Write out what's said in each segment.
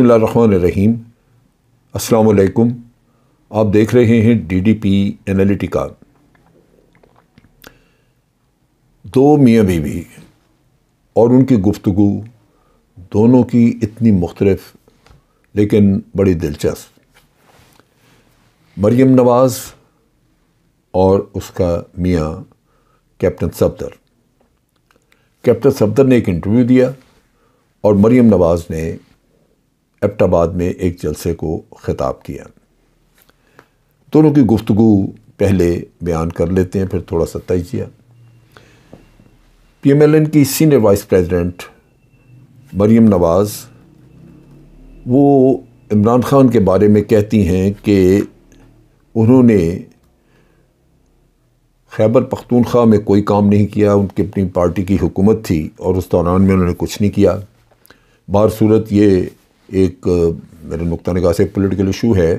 बसमीम अलकुम आप देख रहे हैं डी डी पी एनालिटिका दो मियाँ बीवी और उनकी गुफ्तु दोनों की इतनी मुख्तलफ लेकिन बड़ी दिलचस्प मरियम नवाज़ और उसका मियाँ कैप्टन सफदर कैप्टन सफदर ने एक इंटरव्यू दिया और मरियम नवाज़ ने एबटाबाद में एक जलसे को ख़िताब किया दोनों की गुफ्तु पहले बयान कर लेते हैं फिर थोड़ा सा तजिया पी एम एल एन की senior vice president Maryam Nawaz वो इमरान ख़ान के बारे में कहती हैं कि उन्होंने खैबर पख्तूनख्वा में कोई काम नहीं किया उनकी अपनी पार्टी की हुकूमत थी और उस दौरान में उन्होंने कुछ नहीं किया बार सूरत ये एक मेरे नुकता निगाह से पोलिटिकल इशू है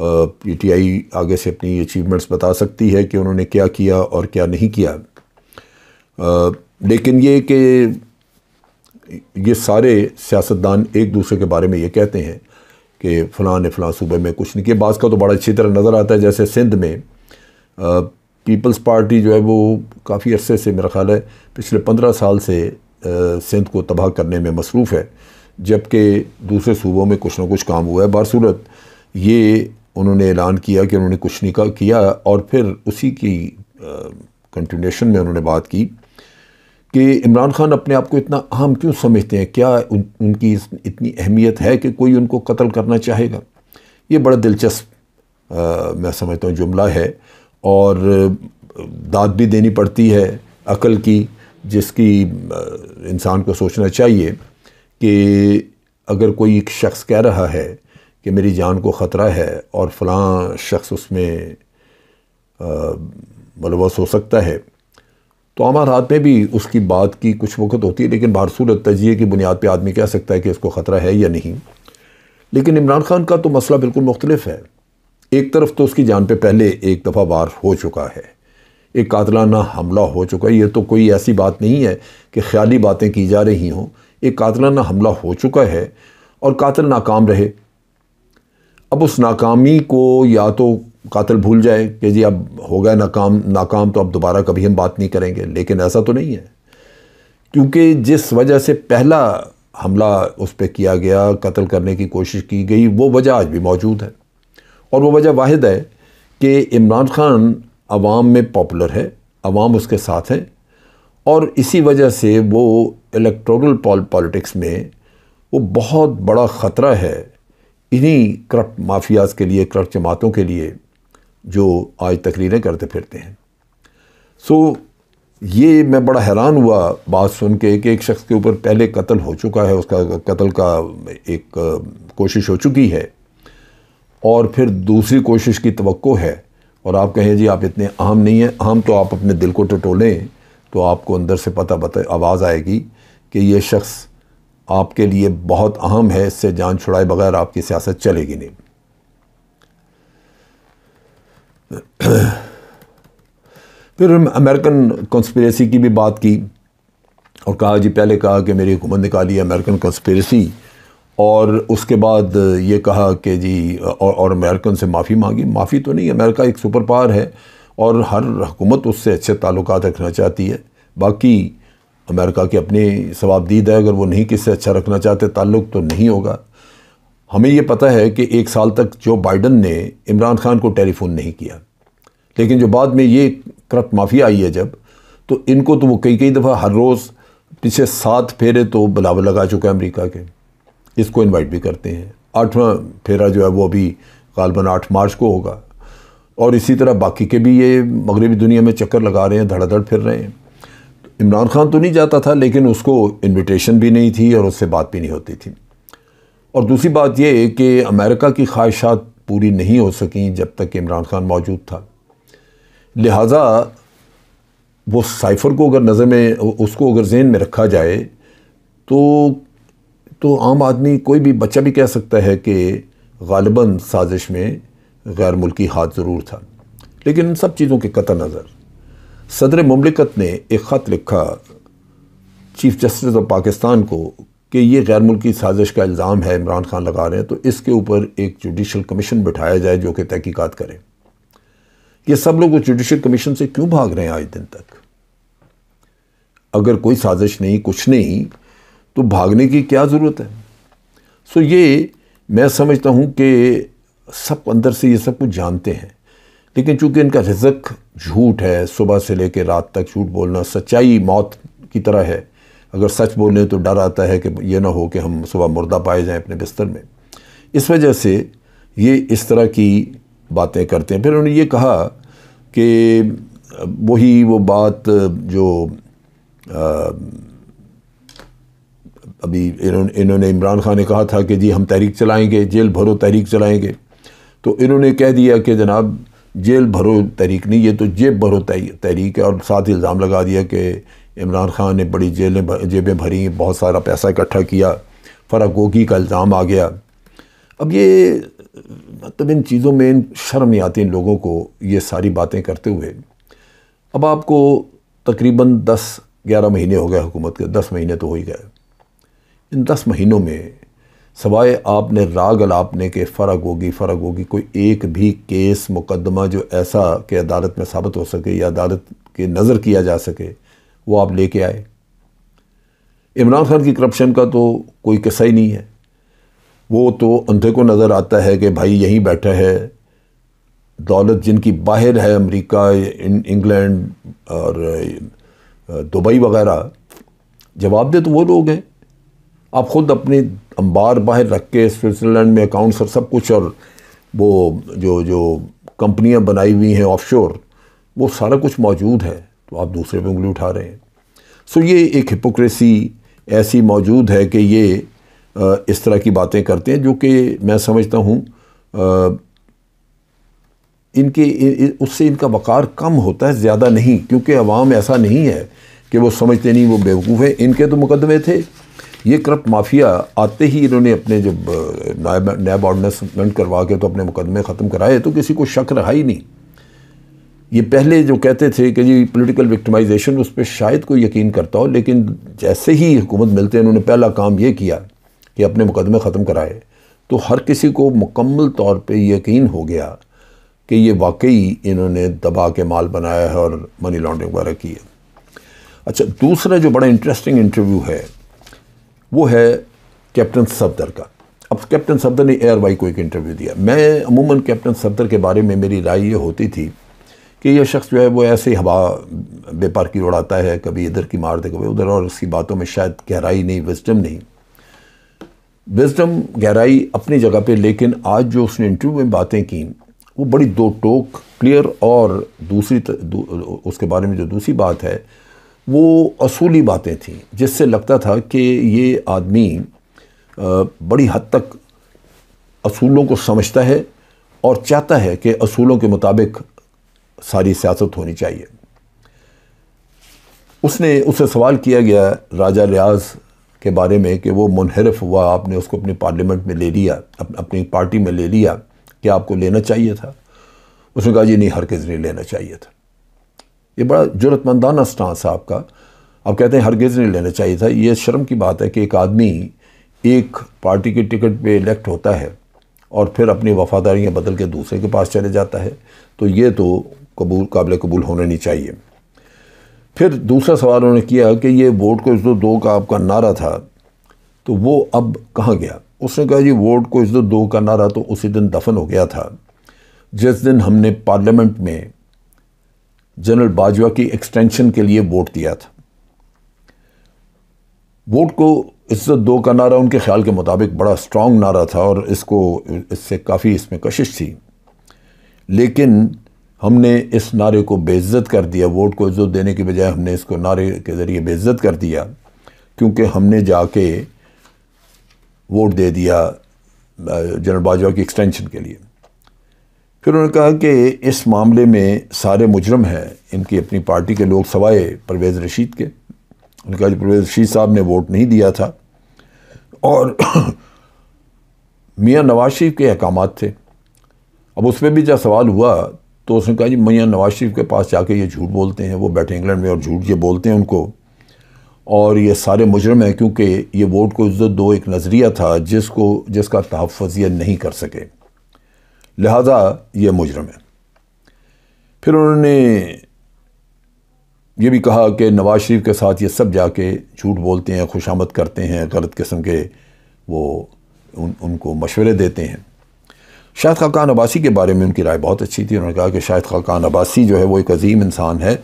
पी टी आई आगे से अपनी अचीवमेंट्स बता सकती है कि उन्होंने क्या किया और क्या नहीं किया लेकिन ये कि ये सारे सियासतदान एक दूसरे के बारे में ये कहते हैं कि फ़लाँ ने फलां सूबे में कुछ नहीं किया बास का तो बड़ा अच्छी तरह नज़र आता है जैसे सिंध में पीपल्स पार्टी जो है वो काफ़ी अरसे से मेरा ख्याल है पिछले पंद्रह साल से सिंध को तबाह करने में मसरूफ़ है जबकि दूसरे सूबों में कुछ ना कुछ काम हुआ है बारसूरत ये उन्होंने ऐलान किया कि उन्होंने कुछ नहीं किया और फिर उसी की कंटिन्यूशन में उन्होंने बात की कि इमरान खान अपने आप को इतना अहम क्यों समझते हैं क्या उन, उनकी इतनी अहमियत है कि कोई उनको कत्ल करना चाहेगा ये बड़ा दिलचस्प मैं समझता हूँ जुमला है और दाद भी देनी पड़ती है अकल की जिसकी इंसान को सोचना चाहिए कि अगर कोई एक शख्स कह रहा है कि मेरी जान को ख़तरा है और फलां शख्स उसमें मुलवस हो सकता है तो आम हाथ में भी उसकी बात की कुछ वक्त होती है लेकिन बारसूरत तजिए की बुनियाद पर आदमी कह सकता है कि इसको ख़तरा है या नहीं लेकिन इमरान खान का तो मसला बिल्कुल मुख्तलफ़ है एक तरफ तो उसकी जान पर पहले एक दफ़ा वार हो चुका है एक कातलाना हमला हो चुका है ये तो कोई ऐसी बात नहीं है कि ख्याली बातें की जा रही हों एक कातलाना हमला हो चुका है और कातल नाकाम रहे अब उस नाकामी को या तो कातल भूल जाए कि जी अब हो गया नाकाम नाकाम तो अब दोबारा कभी हम बात नहीं करेंगे लेकिन ऐसा तो नहीं है क्योंकि जिस वजह से पहला हमला उस पर किया गया कत्ल करने की कोशिश की गई वो वजह आज भी मौजूद है और वो वजह वाद है कि इमरान खान आवाम में पॉपुलर है आवाम उसके साथ है और इसी वजह से वो इलेक्टोरल पॉलिटिक्स में वो बहुत बड़ा ख़तरा है इन्हीं करप्ट माफियाज़ के लिए करप्ट जमातों के लिए जो आज तकरीरें करते फिरते हैं सो ये मैं बड़ा हैरान हुआ बात सुन के कि एक शख्स के ऊपर पहले कत्ल हो चुका है उसका कत्ल का एक कोशिश हो चुकी है और फिर दूसरी कोशिश की तो है और आप कहें जी आप इतने अहम नहीं हैं अहम तो आप अपने दिल को टटोलें तो आपको अंदर से पता बता आवाज़ आएगी कि ये शख्स आपके लिए बहुत अहम है इससे जान छुड़ाए बगैर आपकी सियासत चलेगी नहीं फिर अमेरिकन कॉन्स्परेसी की भी बात की और कहा जी पहले कहा कि मेरी हुकूमत निकाली अमेरिकन कॉन्स्परेसी और उसके बाद ये कहा कि जी और, और अमेरिकन से माफ़ी मांगी माफ़ी तो नहीं अमेरिका एक सुपर पावर है और हर हुकूमत उससे अच्छे ताल्लुक रखना चाहती है बाकी अमेरिका की अपनी सवाबदीद है अगर वो नहीं किससे अच्छा रखना चाहते ताल्लुक तो नहीं होगा हमें ये पता है कि एक साल तक जो बाइडन ने इमरान खान को टेलीफोन नहीं किया लेकिन जो बाद में ये करप्ट माफिया आई है जब तो इनको तो वो कई कई दफ़ा हर रोज़ पीछे सात फेरे तो बुलावा लगा चुका है अमरीका के इसको इनवाइट भी करते हैं आठवां फेरा जो है वो अभी गालबन आठ मार्च को होगा और इसी तरह बाकी के भी ये मगरबी दुनिया में चक्कर लगा रहे हैं धड़ाधड़ फिर रहे हैं इमरान खान तो नहीं जाता था लेकिन उसको इनविटेशन भी नहीं थी और उससे बात भी नहीं होती थी और दूसरी बात यह कि अमेरिका की ख्वाहिशात पूरी नहीं हो सकें जब तक इमरान खान मौजूद था लिहाजा वो साइफ़र को अगर नज़र में उसको अगर जहन में रखा जाए तो तो आम आदमी कोई भी बच्चा भी कह सकता है कि गालिबा साजिश में गैर मुल्की हाथ ज़रूर था लेकिन सब चीज़ों के कतः नज़र सदर ममलिकत ने एक ख़त लिखा चीफ़ जस्टिस ऑफ पाकिस्तान को कि ये गैर मुल्की साजिश का इल्ज़ाम है इमरान खान लगा रहे हैं तो इसके ऊपर एक जुडिशल कमीशन बिठाया जाए जो कि तहकीक़ात करें ये सब लोग उस जुडिशल कमीशन से क्यों भाग रहे हैं आज दिन तक अगर कोई साजिश नहीं कुछ नहीं तो भागने की क्या ज़रूरत है सो ये मैं समझता हूँ कि सब अंदर से ये सब कुछ जानते हैं लेकिन चूंकि इनका रिजक झूठ है सुबह से लेकर रात तक झूठ बोलना सच्चाई मौत की तरह है अगर सच बोलें तो डर आता है कि यह ना हो कि हम सुबह मुर्दा पाए जाएं अपने बिस्तर में इस वजह से ये इस तरह की बातें करते हैं फिर उन्होंने ये कहा कि वही वो बात जो आ, अभी इन्होंने इन्होंने इमरान खान ने कहा था कि जी हम तहरीक चलाएंगे जेल भरो तहरीक चलाएंगे तो इन्होंने कह दिया कि जनाब जेल भरो तहरीक नहीं ये तो जेब भरो तहरीक है और साथ ही इल्ज़ाम लगा दिया कि इमरान खान ने बड़ी जेलें जेबें भरी बहुत सारा पैसा इकट्ठा किया फ़र्क गोगी का इल्ज़ाम आ गया अब ये मतलब इन चीज़ों में इन शर्म नहीं आती इन लोगों को ये सारी बातें करते हुए अब आपको तकरीबन दस ग्यारह महीने हो गए हुकूमत के दस महीने तो हो ही गए इन दस महीनों में सवाए आपने राग अलापने के फ़र्क होगी फ़र्क होगी कोई एक भी केस मुकदमा जो ऐसा कि अदालत में साबित हो सके या अदालत के नज़र किया जा सके वो आप लेके आए इमरान खान की करप्शन का तो कोई किस्सा ही नहीं है वो तो अंधे को नज़र आता है कि भाई यहीं बैठा है दौलत जिनकी बाहर है अमेरिका इंग्लैंड और दुबई वगैरह जवाब दे तो वो लोग हैं आप ख़ुद अपनी अंबार बाहर रख के स्विट्ज़रलैंड में अकाउंट्स और सब कुछ और वो जो जो कंपनियां बनाई हुई हैं ऑफशोर वो सारा कुछ मौजूद है तो आप दूसरे पे उंगली उठा रहे हैं सो ये एक हिपोक्रेसी ऐसी मौजूद है कि ये इस तरह की बातें करते हैं जो कि मैं समझता हूँ इनके उससे इनका वक़ार कम होता है ज़्यादा नहीं क्योंकि अवाम ऐसा नहीं है कि वो समझते नहीं वो बेवकूफ़ हैं इनके तो मुकदमे थे ये करप्ट माफिया आते ही इन्होंने अपने जब नायब नायब ऑर्डनेंस अमेंड करवा के तो अपने मुकदमे ख़त्म कराए तो किसी को शक रहा ही नहीं ये पहले जो कहते थे कि जी पॉलिटिकल विक्टिमाइजेशन उस पर शायद कोई यकीन करता हो लेकिन जैसे ही हुकूमत मिलते हैं उन्होंने पहला काम ये किया कि अपने मुकदमे ख़त्म कराए तो हर किसी को मुकम्मल तौर पर यकीन हो गया कि ये वाकई इन्होंने दबा के माल बनाया है और मनी लॉन्ड्रिंग वगैरह की है अच्छा दूसरा जो बड़ा इंटरेस्टिंग इंटरव्यू है वो है कैप्टन सफदर का अब कैप्टन सफदर ने एयर वाई को एक इंटरव्यू दिया मैं अमूमन कैप्टन सफदर के बारे में मेरी राय ये होती थी कि यह शख्स जो है वो ऐसे ही हवा व्यापार की उड़ाता है कभी इधर की मार दे कभी उधर और उसकी बातों में शायद गहराई नहीं विजडम नहीं विजडम गहराई अपनी जगह पे लेकिन आज जो उसने इंटरव्यू में बातें की वो बड़ी दो टोक क्लियर और दूसरी दू, उसके बारे में जो दूसरी बात है वो असूली बातें थीं जिससे लगता था कि ये आदमी बड़ी हद तक असूलों को समझता है और चाहता है कि असूलों के मुताबिक सारी सियासत होनी चाहिए उसने उससे सवाल किया गया राजा रियाज के बारे में कि वो मुनहरफ हुआ आपने उसको अपनी पार्लियामेंट में ले लिया अपनी पार्टी में ले लिया कि आपको लेना चाहिए था उसने कहा जी नहीं हर हरगिज़ नहीं लेना चाहिए था ये बड़ा जरूरतमंदाना स्टांस है आपका आप कहते हैं हरगिज़ नहीं लेना चाहिए था ये शर्म की बात है कि एक आदमी एक पार्टी के टिकट पे इलेक्ट होता है और फिर अपनी वफादारियाँ बदल के दूसरे के पास चले जाता है तो ये तो कबूल काबिल कबूल होना नहीं चाहिए फिर दूसरा सवाल उन्होंने किया कि ये वोट को इस दो दो का आपका नारा था तो वो अब कहाँ गया उसने कहा जी वोट को इस दो दो का नारा तो उसी दिन दफन हो गया था जिस दिन हमने पार्लियामेंट में जनरल बाजवा की एक्सटेंशन के लिए वोट दिया था वोट को इज्जत दो का नारा उनके ख्याल के मुताबिक बड़ा स्ट्रांग नारा था और इसको इससे काफ़ी इसमें कशिश थी लेकिन हमने इस नारे को बेइज्जत कर दिया वोट को इज्जत देने के बजाय हमने इसको नारे के ज़रिए बेइज्जत कर दिया क्योंकि हमने जाके वोट दे दिया जनरल बाजवा की एक्सटेंशन के लिए फिर उन्होंने कहा कि इस मामले में सारे मुजरम हैं इनकी अपनी पार्टी के लोग सवाए परवेज़ रशीद के उनका जो परवेज़ रशीद साहब ने वोट नहीं दिया था और मियाँ नवाज शरीफ के अहकाम थे अब उस पर भी जब सवाल हुआ तो उसने कहा जी मियाँ नवाज शरीफ के पास जाके ये झूठ बोलते हैं वो बैठे इंग्लैंड में और झूठ ये बोलते हैं उनको और ये सारे मुजरम हैं क्योंकि ये वोट को इज्जत दो एक नज़रिया था जिसको जिसका तहफ़ नहीं कर सके लिहाजा ये मुजरम है फिर उन्होंने ये भी कहा कि नवाज़ शरीफ के साथ ये सब जाके झूठ बोलते हैं खुशामद करते हैं गलत किस्म के वो उन उनको मशवरे देते हैं शाहिद खाकान अब्बासी के बारे में उनकी राय बहुत अच्छी थी उन्होंने कहा कि शाहिद खाकान अब्बासी जो है वो एक अजीम इंसान है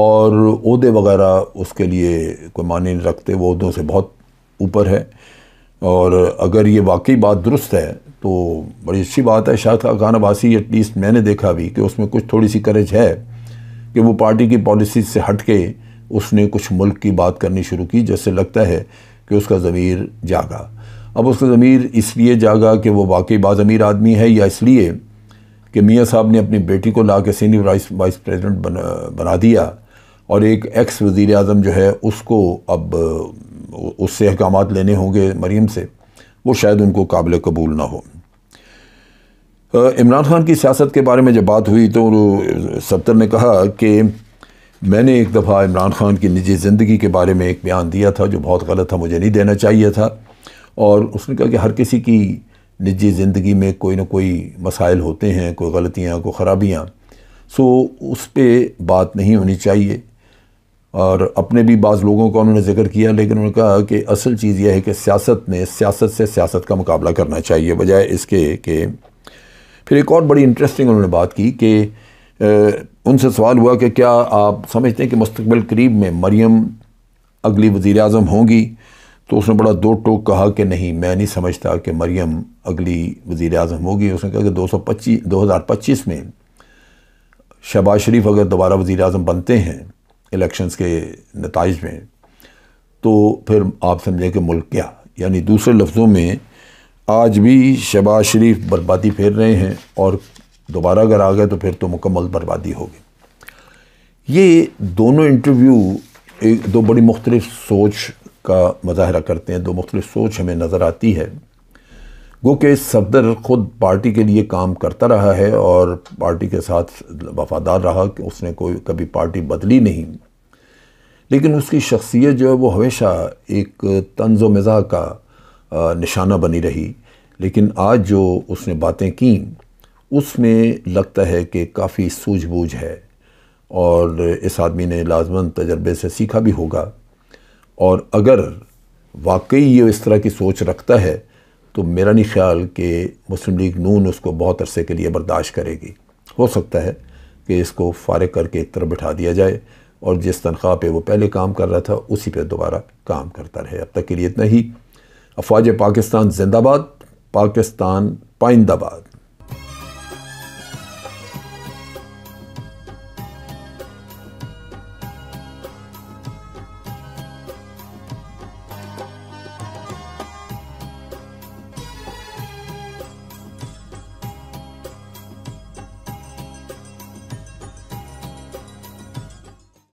और उहदे वगैरह उसके लिए कोई मान नहीं रखते वो उहदों से बहुत ऊपर है और अगर ये वाकई बात दुरुस्त है तो बड़ी अच्छी बात है शाह खान अबासी एटलीस्ट मैंने देखा भी कि उसमें कुछ थोड़ी सी करेज है कि वो पार्टी की पॉलिसी से हट के उसने कुछ मुल्क की बात करनी शुरू की जैसे लगता है कि उसका ज़मीर जागा अब उसका ज़मीर इसलिए जागा कि वो वाकई बाज़मीर आदमी है या इसलिए कि मियाँ साहब ने अपनी बेटी को ला के सीनियर वाइस वाइस प्रेजिडेंट बना, बना दिया और एक एक्स वज़ी अजम जो है उसको अब उससे अहकाम लेने होंगे मरीम से वो शायद उनको काबिल कबूल ना हो इमरान खान की सियासत के बारे में जब बात हुई तो सत्तर ने कहा कि मैंने एक दफ़ा इमरान खान की निजी ज़िंदगी के बारे में एक बयान दिया था जो बहुत गलत था मुझे नहीं देना चाहिए था और उसने कहा कि हर किसी की निजी ज़िंदगी में कोई ना कोई मसाइल होते हैं कोई गलतियाँ कोई ख़राबियाँ सो उस पर बात नहीं होनी चाहिए और अपने भी बाज़ लोगों का उन्होंने जिक्र किया लेकिन उन्होंने कहा कि असल चीज़ यह है कि सियासत में सियासत से सियासत का मुकाबला करना चाहिए बजाय इसके कि फिर एक और बड़ी इंटरेस्टिंग उन्होंने बात की कि उनसे सवाल हुआ कि क्या आप समझते हैं कि मुस्तबिल करीब में मरियम अगली वज़ी अजम होंगी तो उसने बड़ा दो टोक कहा कि नहीं मैं नहीं समझता कि मरियम अगली वज़ी अजम होगी उसने कहा कि दो सौ पच्चीस दो हज़ार पच्चीस में शहबाज शरीफ अगर दोबारा वज़ी अजम बनते हैं इलेक्शंस के नतज में तो फिर आप समझें कि मुल्क क्या यानी दूसरे लफ्ज़ों में आज भी शहबाज शरीफ बर्बादी फेर रहे हैं और दोबारा अगर आ गए तो फिर तो मुकम्मल बर्बादी होगी ये दोनों इंटरव्यू एक दो बड़ी मुख्तलिफ सोच का मज़ाहरा करते हैं दो मुख्तलिफ सोच हमें नज़र आती है गो के सफदर ख़ुद पार्टी के लिए काम करता रहा है और पार्टी के साथ वफादार रहा कि उसने कोई कभी पार्टी बदली नहीं लेकिन उसकी शख्सियत जो है वो हमेशा एक तंज मज़ा का निशाना बनी रही लेकिन आज जो उसने बातें की उसमें लगता है कि काफ़ी सूझबूझ है और इस आदमी ने लाजमन तजर्बे से सीखा भी होगा और अगर वाकई ये इस तरह की सोच रखता है तो मेरा नहीं ख्याल कि मुस्लिम लीग नून उसको बहुत अरसे के लिए बर्दाश्त करेगी हो सकता है कि इसको फारग करके एक तरफ बिठा दिया जाए और जिस तनख्वाह पे वो पहले काम कर रहा था उसी पे दोबारा काम करता रहे अब तक के लिए इतना ही अफवाज पाकिस्तान जिंदाबाद पाकिस्तान पाइंदाबाद